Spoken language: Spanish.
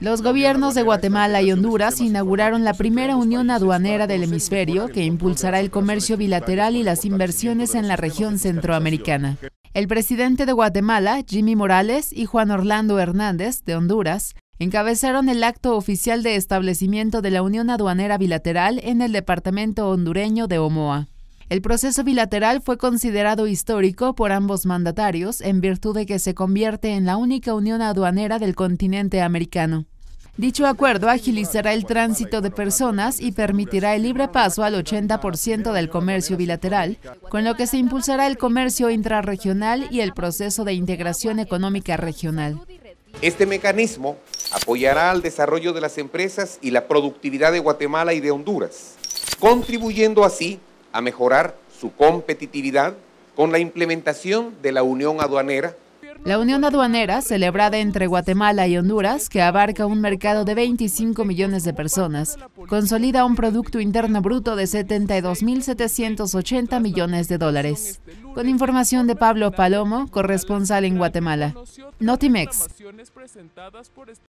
Los gobiernos de Guatemala y Honduras inauguraron la primera unión aduanera del hemisferio que impulsará el comercio bilateral y las inversiones en la región centroamericana. El presidente de Guatemala, Jimmy Morales, y Juan Orlando Hernández, de Honduras, encabezaron el acto oficial de establecimiento de la Unión Aduanera Bilateral en el departamento hondureño de Omoa. El proceso bilateral fue considerado histórico por ambos mandatarios en virtud de que se convierte en la única unión aduanera del continente americano. Dicho acuerdo agilizará el tránsito de personas y permitirá el libre paso al 80% del comercio bilateral, con lo que se impulsará el comercio intrarregional y el proceso de integración económica regional. Este mecanismo apoyará al desarrollo de las empresas y la productividad de Guatemala y de Honduras, contribuyendo así a mejorar su competitividad con la implementación de la Unión Aduanera. La Unión Aduanera, celebrada entre Guatemala y Honduras, que abarca un mercado de 25 millones de personas, consolida un Producto Interno Bruto de 72.780 millones de dólares. Con información de Pablo Palomo, corresponsal en Guatemala. Notimex.